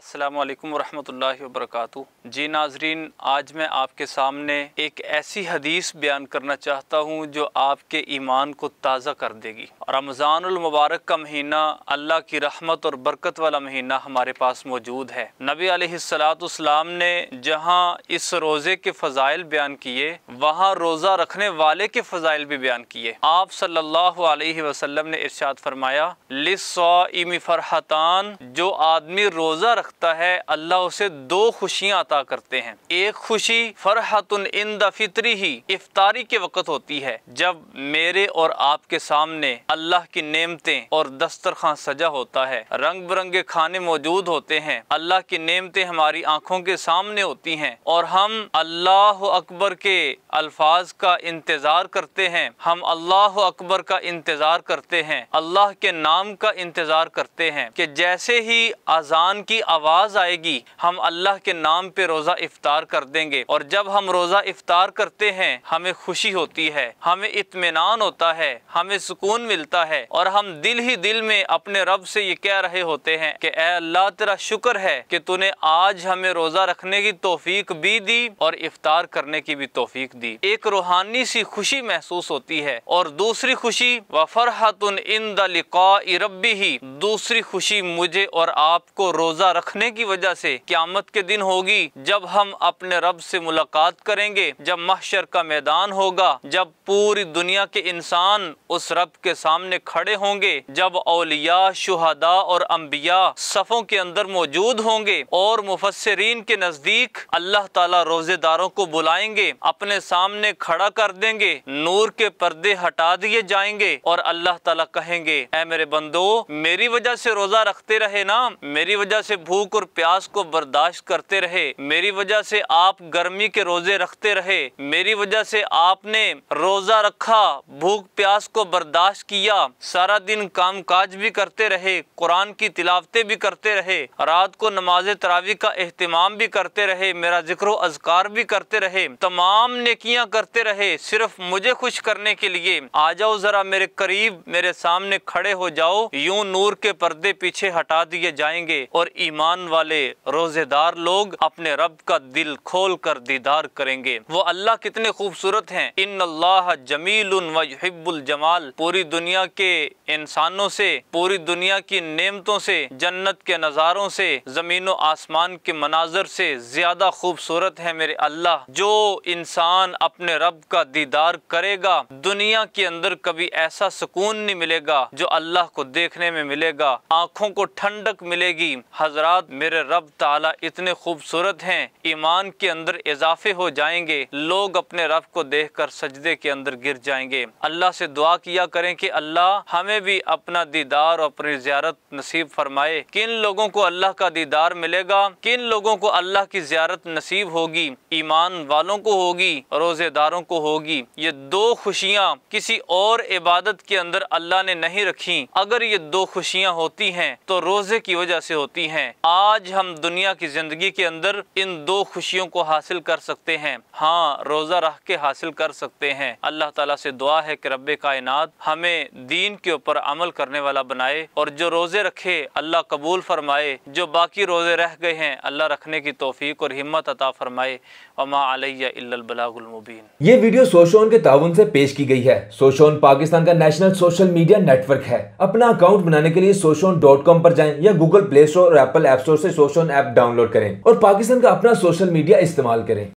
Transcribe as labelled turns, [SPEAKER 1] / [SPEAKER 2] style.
[SPEAKER 1] असलकम वरहमल वर्क जी नाजरीन आज मैं आपके सामने एक ऐसी हदीस बयान करना चाहता हूँ जो आपके ईमान को ताज़ा कर देगी रमज़ानमबारक का महीना अल्लाह की रहमत और बरकत वाला महीना हमारे पास मौजूद है नबी सलाम ने जहाँ इस रोज़े के फ़जाइल बयान किए वहाँ रोज़ा रखने वाले के फ़जाइल भी बयान किए आप सल्ला वसलम ने इर्शाद फरमाया लिस फ़रहतान जो आदमी रोज़ा रख रखता है अल्लाह उसे दो खुशियाँ अता करते हैं एक खुशी फरहतन इन द ही इफ्तारी के वक़्त होती है जब मेरे और आपके सामने अल्लाह की नेमतें और दस्तरखान सजा होता है रंग बिरंगे खाने मौजूद होते हैं अल्लाह की नेमतें हमारी आँखों के सामने होती हैं और हम अल्लाह अकबर के अल्फाज का इंतज़ार करते हैं हम अल्लाह अकबर का इंतज़ार करते हैं अल्लाह के नाम का इंतज़ार करते हैं कि जैसे ही अजान की आवाज़ आवाज़ आएगी हम अल्लाह के नाम पे रोज़ा इफ्तार कर देंगे और जब हम रोज़ा इफ्तार करते हैं हमें खुशी होती है हमें इत्मीनान होता है हमें सुकून मिलता है और हम दिल ही दिल में अपने रब से ये कह रहे होते हैं कि अल्लाह तेरा शुक्र है कि तूने आज हमें रोज़ा रखने की तोफीक भी दी और इफ्तार करने की भी तोफीक दी एक रूहानी सी खुशी महसूस होती है और दूसरी खुशी व फरहतन इन दिका रबी ही दूसरी खुशी मुझे और आपको रोज़ा रख रखने की वजह से क्यामत के दिन होगी जब हम अपने रब से मुलाकात करेंगे जब महशर का मैदान होगा जब पूरी दुनिया के इंसान उस रब के सामने खड़े होंगे जब अलिया शुहदा और अम्बिया सफ़ों के अंदर मौजूद होंगे और मुफसरीन के नज़दीक अल्लाह तला रोजेदारों को बुलाएंगे अपने सामने खड़ा कर देंगे नूर के पर्दे हटा दिए जाएंगे और अल्लाह तला कहेंगे ए मेरे बंदो मेरी वजह से रोज़ा रखते रहे ना मेरी वजह से भूख भूख और प्यास को बर्दाश्त करते रहे मेरी वजह से आप गर्मी के रोजे रखते रहे मेरी वजह से आपने रोजा रखा भूख प्यास को बर्दाश्त किया सारा दिन काम काज भी करते रहे कुरान की तिलावते भी करते रहे रात को नमाज तरावी का एहतमाम भी करते रहे मेरा जिक्र अजकार भी करते रहे तमाम नेकियां करते रहे सिर्फ मुझे खुश करने के लिए आ जाओ जरा मेरे करीब मेरे सामने खड़े हो जाओ यूं नूर के पर्दे पीछे हटा दिए जाएंगे और ईमान ईमान वाले रोजेदार लोग अपने रब का दिल खोल कर दीदार करेंगे वो अल्लाह कितने खूबसूरत हैं इन अल्लाह जमील वहिबुल जमाल पूरी दुनिया के इंसानों से पूरी दुनिया की नेमतों से जन्नत के नज़ारों से जमीन आसमान के मनाजर से ज्यादा खूबसूरत है मेरे अल्लाह जो इंसान अपने रब का दीदार करेगा दुनिया के अंदर कभी ऐसा सुकून नहीं मिलेगा जो अल्लाह को देखने में मिलेगा आंखों को ठंडक मिलेगी हजरा बात मेरे रब ताला इतने खूबसूरत हैं ईमान के अंदर इजाफे हो जाएंगे लोग अपने रब को देख कर सजदे के अंदर गिर जाएंगे अल्लाह से दुआ किया करें कि अल्लाह हमें भी अपना दीदार और अपनी ज्यारत नसीब फरमाए किन लोगों को अल्लाह का दीदार मिलेगा किन लोगों को अल्लाह की ज्यारत नसीब होगी ईमान वालों को होगी रोजेदारों को होगी ये दो खुशियाँ किसी और इबादत के अंदर अल्लाह ने नहीं रखी अगर ये दो खुशियाँ होती हैं तो रोजे की वजह से होती हैं आज हम दुनिया की ज़िंदगी के अंदर इन दो खुशियों को हासिल कर सकते हैं हाँ रोज़ा रख के हासिल कर सकते हैं अल्लाह ताला से दुआ है कि रब कायनात हमें दीन के ऊपर अमल करने वाला बनाए और जो रोज़े रखे अल्लाह कबूल फरमाए जो बाकी रोज़े रह गए हैं अल्लाह रखने की तोफ़ीक और हिम्मत अता फरमाए अमा ये वीडियो सोशोन के ताउन से पेश की गई है सोशोन पाकिस्तान का नेशनल सोशल मीडिया नेटवर्क है अपना अकाउंट बनाने के लिए सोशोन डॉट कॉम पर जाए या गूगल प्ले स्टोर और एप्पल ऐप स्टोर से सोशन ऐप डाउनलोड करें और पाकिस्तान का अपना सोशल मीडिया इस्तेमाल करें